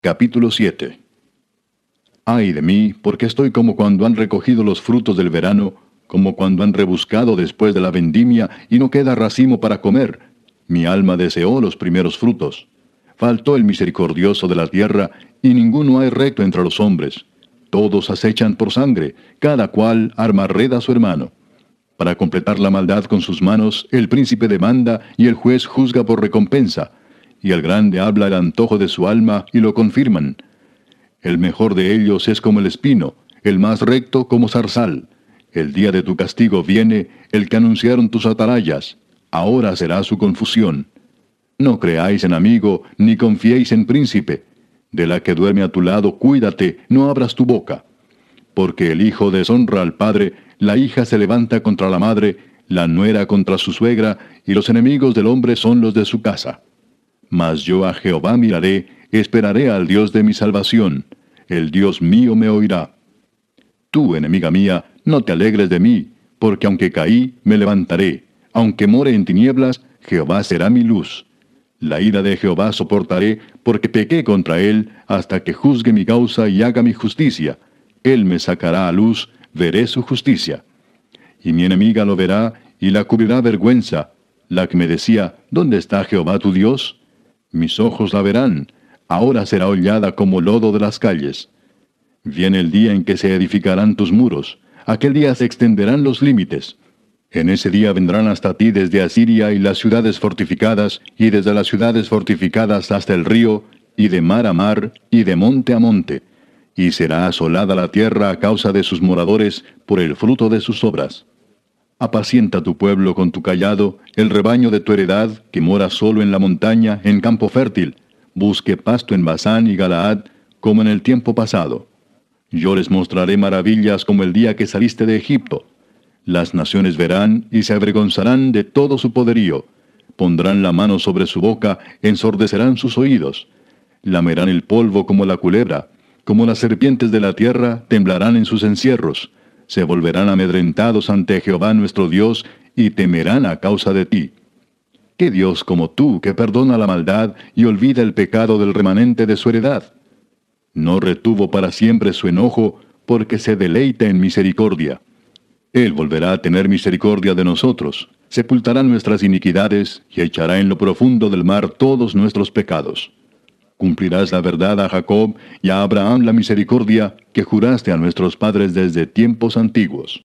Capítulo 7 Ay de mí, porque estoy como cuando han recogido los frutos del verano, como cuando han rebuscado después de la vendimia y no queda racimo para comer. Mi alma deseó los primeros frutos. Faltó el misericordioso de la tierra, y ninguno hay recto entre los hombres. Todos acechan por sangre, cada cual arma red a su hermano. Para completar la maldad con sus manos, el príncipe demanda y el juez juzga por recompensa y el grande habla el antojo de su alma y lo confirman. El mejor de ellos es como el espino, el más recto como zarzal. El día de tu castigo viene, el que anunciaron tus atalayas. Ahora será su confusión. No creáis en amigo, ni confiéis en príncipe. De la que duerme a tu lado, cuídate, no abras tu boca. Porque el hijo deshonra al padre, la hija se levanta contra la madre, la nuera contra su suegra, y los enemigos del hombre son los de su casa. Mas yo a Jehová miraré, esperaré al Dios de mi salvación. El Dios mío me oirá. Tú, enemiga mía, no te alegres de mí, porque aunque caí, me levantaré. Aunque more en tinieblas, Jehová será mi luz. La ira de Jehová soportaré, porque pequé contra él, hasta que juzgue mi causa y haga mi justicia. Él me sacará a luz, veré su justicia. Y mi enemiga lo verá, y la cubrirá vergüenza, la que me decía, ¿dónde está Jehová tu Dios? Mis ojos la verán, ahora será hollada como lodo de las calles. Viene el día en que se edificarán tus muros, aquel día se extenderán los límites. En ese día vendrán hasta ti desde Asiria y las ciudades fortificadas, y desde las ciudades fortificadas hasta el río, y de mar a mar, y de monte a monte. Y será asolada la tierra a causa de sus moradores por el fruto de sus obras. Apacienta tu pueblo con tu callado, el rebaño de tu heredad, que mora solo en la montaña, en campo fértil. Busque pasto en Bazán y Galaad, como en el tiempo pasado. Yo les mostraré maravillas como el día que saliste de Egipto. Las naciones verán y se avergonzarán de todo su poderío. Pondrán la mano sobre su boca, ensordecerán sus oídos. Lamerán el polvo como la culebra, como las serpientes de la tierra temblarán en sus encierros se volverán amedrentados ante Jehová nuestro Dios, y temerán a causa de ti. ¿Qué Dios como tú que perdona la maldad y olvida el pecado del remanente de su heredad? No retuvo para siempre su enojo, porque se deleita en misericordia. Él volverá a tener misericordia de nosotros, sepultará nuestras iniquidades y echará en lo profundo del mar todos nuestros pecados. Cumplirás la verdad a Jacob y a Abraham la misericordia que juraste a nuestros padres desde tiempos antiguos.